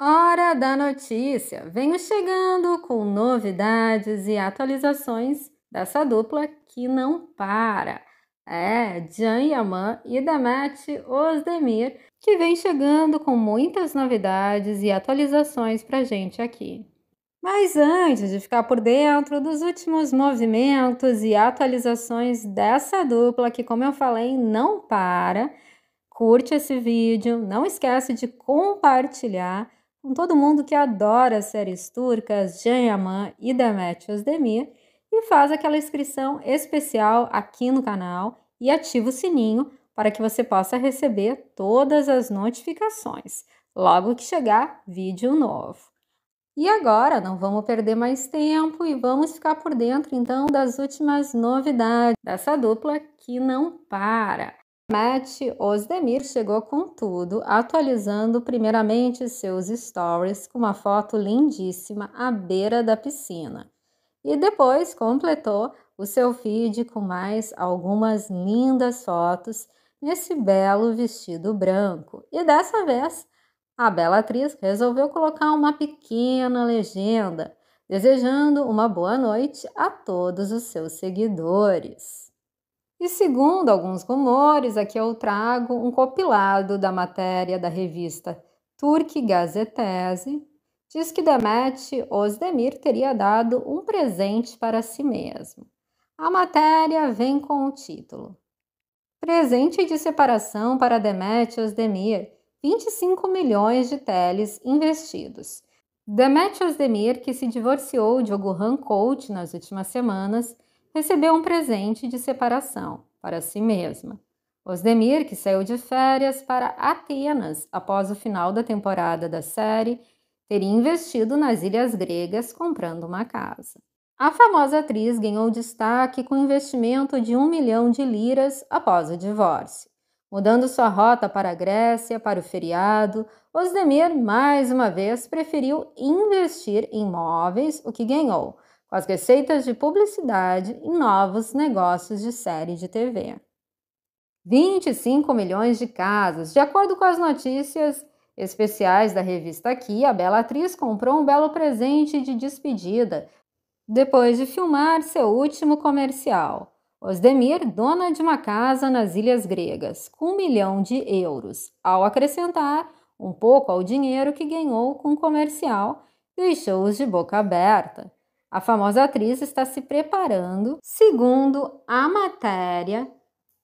Hora da notícia! Venho chegando com novidades e atualizações dessa dupla que não para. É, Jan Yaman e Damat Osdemir, que vem chegando com muitas novidades e atualizações pra gente aqui. Mas antes de ficar por dentro dos últimos movimentos e atualizações dessa dupla que, como eu falei, não para, curte esse vídeo, não esquece de compartilhar com todo mundo que adora séries turcas, Yaman e Demet Özdemir e faz aquela inscrição especial aqui no canal e ativa o sininho para que você possa receber todas as notificações logo que chegar vídeo novo. E agora não vamos perder mais tempo e vamos ficar por dentro então das últimas novidades dessa dupla que não para. Matt Osdemir chegou com tudo, atualizando primeiramente seus stories com uma foto lindíssima à beira da piscina. E depois completou o seu feed com mais algumas lindas fotos nesse belo vestido branco. E dessa vez, a bela atriz resolveu colocar uma pequena legenda, desejando uma boa noite a todos os seus seguidores. E segundo alguns rumores, aqui eu trago um compilado da matéria da revista Turk Gazetese, diz que Demet Özdemir teria dado um presente para si mesmo. A matéria vem com o título: Presente de separação para Demet Özdemir, 25 milhões de teles investidos. Demet Özdemir, que se divorciou de Ogurhan Coach nas últimas semanas, recebeu um presente de separação para si mesma. Osdemir, que saiu de férias para Atenas após o final da temporada da série, teria investido nas ilhas gregas comprando uma casa. A famosa atriz ganhou destaque com investimento de um milhão de liras após o divórcio. Mudando sua rota para a Grécia, para o feriado, Osdemir mais uma vez preferiu investir em imóveis, o que ganhou com as receitas de publicidade e novos negócios de série de TV. 25 milhões de casas. De acordo com as notícias especiais da revista Aqui, a bela atriz comprou um belo presente de despedida depois de filmar seu último comercial. Osdemir, dona de uma casa nas Ilhas Gregas, com um milhão de euros, ao acrescentar um pouco ao dinheiro que ganhou com o comercial, deixou-os de boca aberta. A famosa atriz está se preparando, segundo a matéria,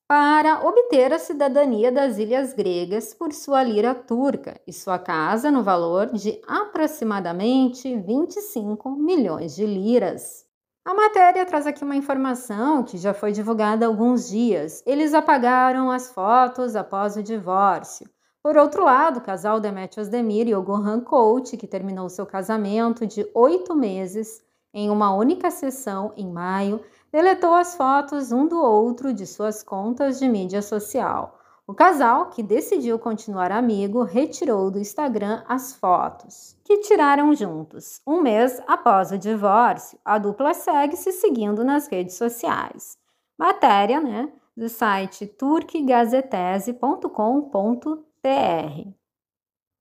para obter a cidadania das ilhas gregas por sua lira turca e sua casa no valor de aproximadamente 25 milhões de liras. A matéria traz aqui uma informação que já foi divulgada há alguns dias. Eles apagaram as fotos após o divórcio. Por outro lado, o casal Demetrios Demir e Ogohan Coach, que terminou seu casamento de oito meses, em uma única sessão em maio, deletou as fotos um do outro de suas contas de mídia social. O casal, que decidiu continuar amigo, retirou do Instagram as fotos que tiraram juntos. Um mês após o divórcio, a dupla segue se seguindo nas redes sociais. Matéria, né, do site turquegazetese.com.br.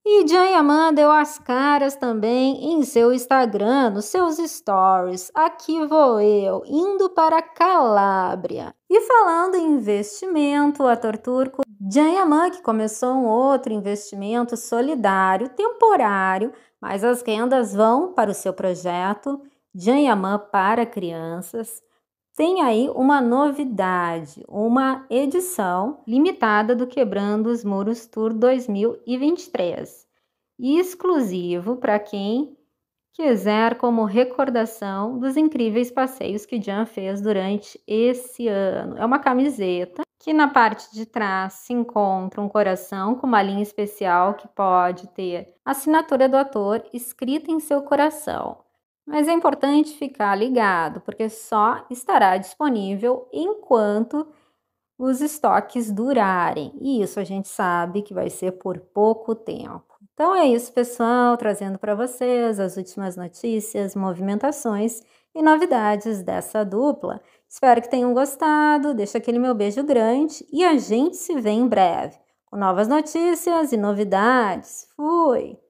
E Jan Yaman deu as caras também em seu Instagram, nos seus stories. Aqui vou eu, indo para Calábria. E falando em investimento, o ator turco Jan Yaman, que começou um outro investimento solidário, temporário, mas as rendas vão para o seu projeto Jan Yaman para crianças tem aí uma novidade, uma edição limitada do Quebrando os Muros Tour 2023, exclusivo para quem quiser como recordação dos incríveis passeios que Jan fez durante esse ano. É uma camiseta que na parte de trás se encontra um coração com uma linha especial que pode ter a assinatura do ator escrita em seu coração. Mas é importante ficar ligado, porque só estará disponível enquanto os estoques durarem. E isso a gente sabe que vai ser por pouco tempo. Então é isso, pessoal, trazendo para vocês as últimas notícias, movimentações e novidades dessa dupla. Espero que tenham gostado, deixa aquele meu beijo grande e a gente se vê em breve com novas notícias e novidades. Fui!